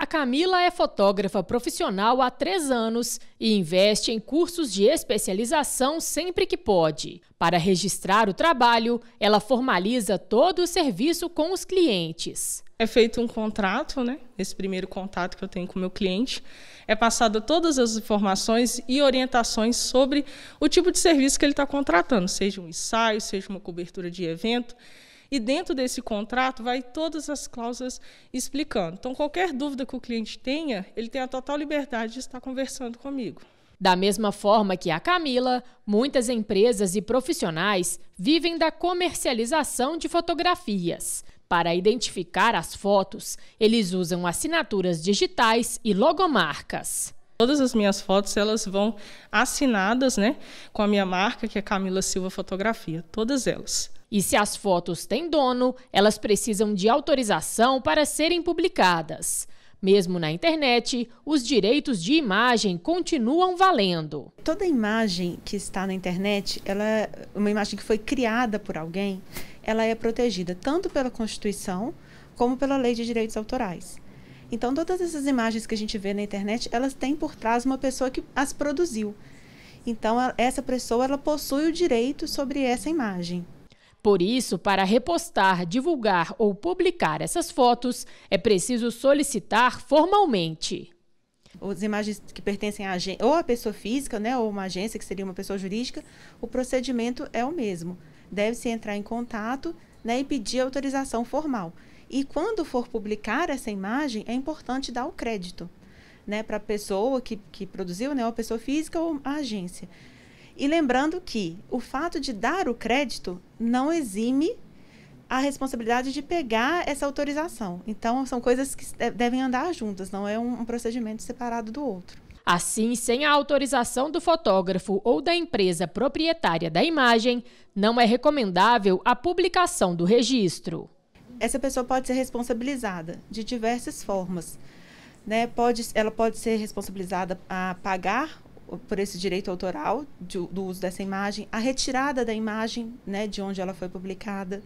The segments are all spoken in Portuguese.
A Camila é fotógrafa profissional há três anos e investe em cursos de especialização sempre que pode. Para registrar o trabalho, ela formaliza todo o serviço com os clientes. É feito um contrato, né? Esse primeiro contato que eu tenho com o meu cliente. É passada todas as informações e orientações sobre o tipo de serviço que ele está contratando, seja um ensaio, seja uma cobertura de evento. E dentro desse contrato vai todas as cláusulas explicando. Então, qualquer dúvida que o cliente tenha, ele tem a total liberdade de estar conversando comigo. Da mesma forma que a Camila, muitas empresas e profissionais vivem da comercialização de fotografias. Para identificar as fotos, eles usam assinaturas digitais e logomarcas. Todas as minhas fotos elas vão assinadas, né, com a minha marca que é Camila Silva Fotografia, todas elas. E se as fotos têm dono, elas precisam de autorização para serem publicadas. Mesmo na internet, os direitos de imagem continuam valendo. Toda imagem que está na internet, ela é uma imagem que foi criada por alguém, ela é protegida tanto pela Constituição como pela Lei de Direitos Autorais. Então, todas essas imagens que a gente vê na internet, elas têm por trás uma pessoa que as produziu. Então, essa pessoa ela possui o direito sobre essa imagem. Por isso, para repostar, divulgar ou publicar essas fotos, é preciso solicitar formalmente. As imagens que pertencem a ou a pessoa física, né, ou uma agência que seria uma pessoa jurídica, o procedimento é o mesmo. Deve-se entrar em contato, né, e pedir autorização formal. E quando for publicar essa imagem, é importante dar o crédito né, para a pessoa que, que produziu, né, ou a pessoa física ou a agência. E lembrando que o fato de dar o crédito não exime a responsabilidade de pegar essa autorização. Então, são coisas que devem andar juntas, não é um, um procedimento separado do outro. Assim, sem a autorização do fotógrafo ou da empresa proprietária da imagem, não é recomendável a publicação do registro. Essa pessoa pode ser responsabilizada de diversas formas. Né? Pode, ela pode ser responsabilizada a pagar por esse direito autoral de, do uso dessa imagem, a retirada da imagem né, de onde ela foi publicada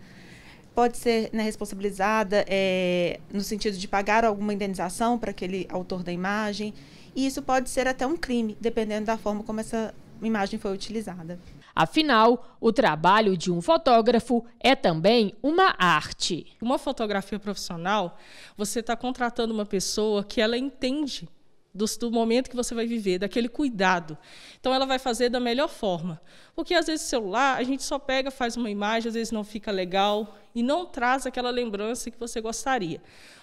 pode ser né, responsabilizada é, no sentido de pagar alguma indenização para aquele autor da imagem. E isso pode ser até um crime, dependendo da forma como essa imagem foi utilizada. Afinal, o trabalho de um fotógrafo é também uma arte. Uma fotografia profissional, você está contratando uma pessoa que ela entende do, do, momento que você vai viver, daquele cuidado. Então, ela vai fazer da melhor forma. Porque, às vezes, o celular, a gente só pega, faz uma imagem, às vezes não fica legal e não traz aquela lembrança que você gostaria.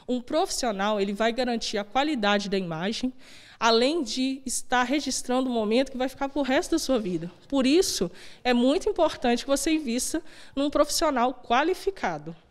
Um profissional, ele vai garantir a qualidade da imagem, além de estar registrando o momento que vai ficar para o resto da sua vida. Por isso, é muito importante que você invista num profissional qualificado.